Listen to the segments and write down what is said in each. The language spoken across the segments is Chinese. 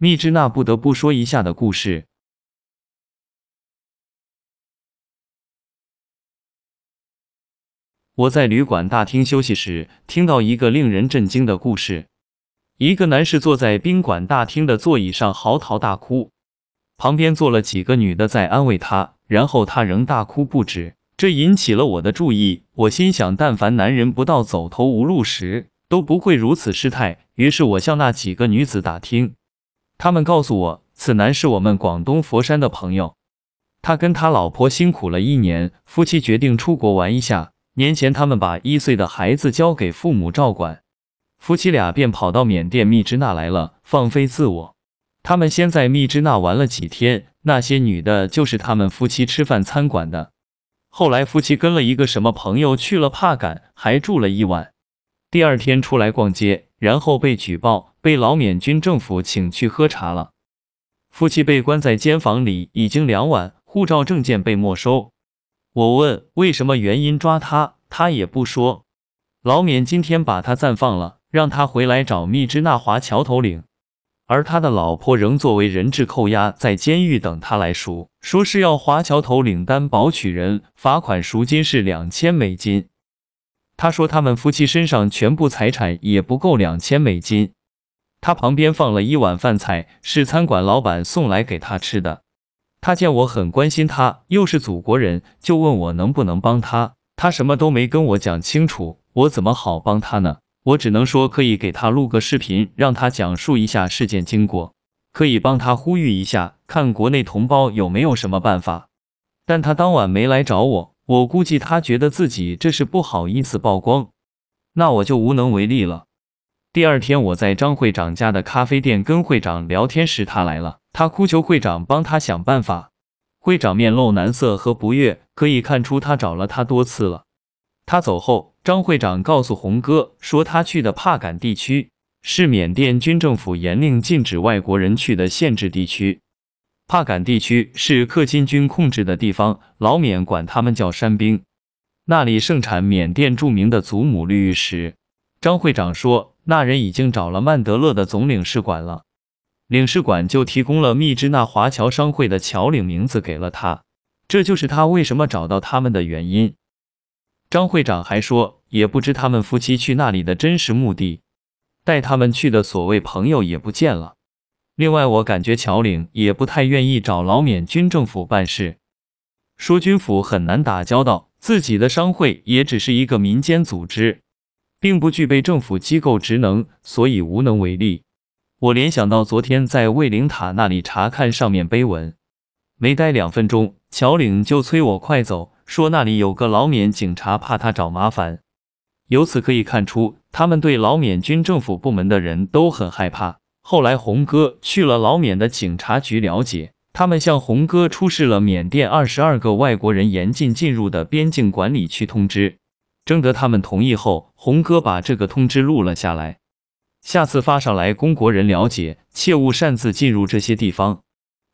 蜜汁那不得不说一下的故事。我在旅馆大厅休息时，听到一个令人震惊的故事。一个男士坐在宾馆大厅的座椅上嚎啕大哭，旁边坐了几个女的在安慰他，然后他仍大哭不止。这引起了我的注意。我心想，但凡男人不到走投无路时，都不会如此失态。于是我向那几个女子打听。他们告诉我，此男是我们广东佛山的朋友，他跟他老婆辛苦了一年，夫妻决定出国玩一下。年前他们把一岁的孩子交给父母照管，夫妻俩便跑到缅甸密支那来了，放飞自我。他们先在密支那玩了几天，那些女的就是他们夫妻吃饭餐馆的。后来夫妻跟了一个什么朋友去了帕敢，还住了一晚。第二天出来逛街，然后被举报。被老缅军政府请去喝茶了，夫妻被关在监房里已经两晚，护照证件被没收。我问为什么原因抓他，他也不说。老缅今天把他暂放了，让他回来找密支那华侨头领，而他的老婆仍作为人质扣押在监狱等他来赎，说是要华侨头领担保取人，罚款赎金是两千美金。他说他们夫妻身上全部财产也不够两千美金。他旁边放了一碗饭菜，是餐馆老板送来给他吃的。他见我很关心他，又是祖国人，就问我能不能帮他。他什么都没跟我讲清楚，我怎么好帮他呢？我只能说可以给他录个视频，让他讲述一下事件经过，可以帮他呼吁一下，看国内同胞有没有什么办法。但他当晚没来找我，我估计他觉得自己这是不好意思曝光，那我就无能为力了。第二天，我在张会长家的咖啡店跟会长聊天时，他来了。他哭求会长帮他想办法。会长面露难色和不悦，可以看出他找了他多次了。他走后，张会长告诉红哥说，他去的帕敢地区是缅甸军政府严令禁止外国人去的限制地区。帕敢地区是克钦军控制的地方，老缅管他们叫山兵。那里盛产缅甸著名的祖母绿玉石。张会长说。那人已经找了曼德勒的总领事馆了，领事馆就提供了密支那华侨商会的侨领名字给了他，这就是他为什么找到他们的原因。张会长还说，也不知他们夫妻去那里的真实目的，带他们去的所谓朋友也不见了。另外，我感觉侨领也不太愿意找老缅军政府办事，说军府很难打交道，自己的商会也只是一个民间组织。并不具备政府机构职能，所以无能为力。我联想到昨天在卫灵塔那里查看上面碑文，没待两分钟，乔岭就催我快走，说那里有个老缅警察，怕他找麻烦。由此可以看出，他们对老缅军政府部门的人都很害怕。后来红哥去了老缅的警察局了解，他们向红哥出示了缅甸二十二个外国人严禁进入的边境管理区通知。征得他们同意后，红哥把这个通知录了下来，下次发上来供国人了解，切勿擅自进入这些地方。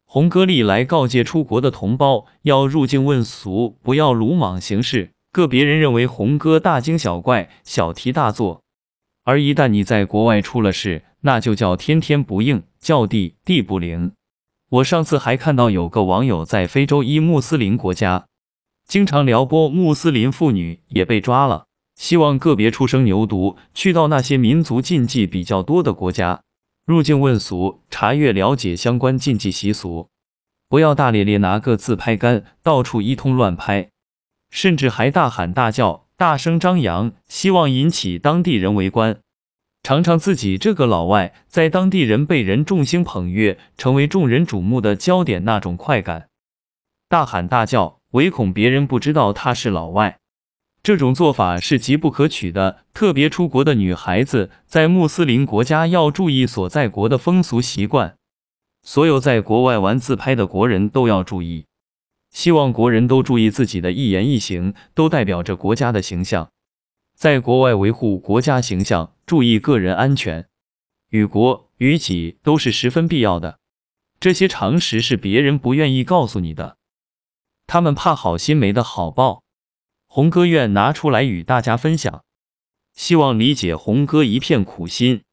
红哥历来告诫出国的同胞，要入境问俗，不要鲁莽行事。个别人认为红哥大惊小怪，小题大做，而一旦你在国外出了事，那就叫天天不应，叫地地不灵。我上次还看到有个网友在非洲一穆斯林国家。经常撩拨穆斯林妇女也被抓了。希望个别初生牛犊去到那些民族禁忌比较多的国家，入境问俗，查阅了解相关禁忌习俗，不要大咧咧拿个自拍杆到处一通乱拍，甚至还大喊大叫，大声张扬，希望引起当地人围观，尝尝自己这个老外在当地人被人众星捧月，成为众人瞩目的焦点那种快感。大喊大叫。唯恐别人不知道他是老外，这种做法是极不可取的。特别出国的女孩子，在穆斯林国家要注意所在国的风俗习惯。所有在国外玩自拍的国人都要注意，希望国人都注意自己的一言一行都代表着国家的形象。在国外维护国家形象、注意个人安全，与国与己都是十分必要的。这些常识是别人不愿意告诉你的。他们怕好心没得好报，红哥愿拿出来与大家分享，希望理解红哥一片苦心。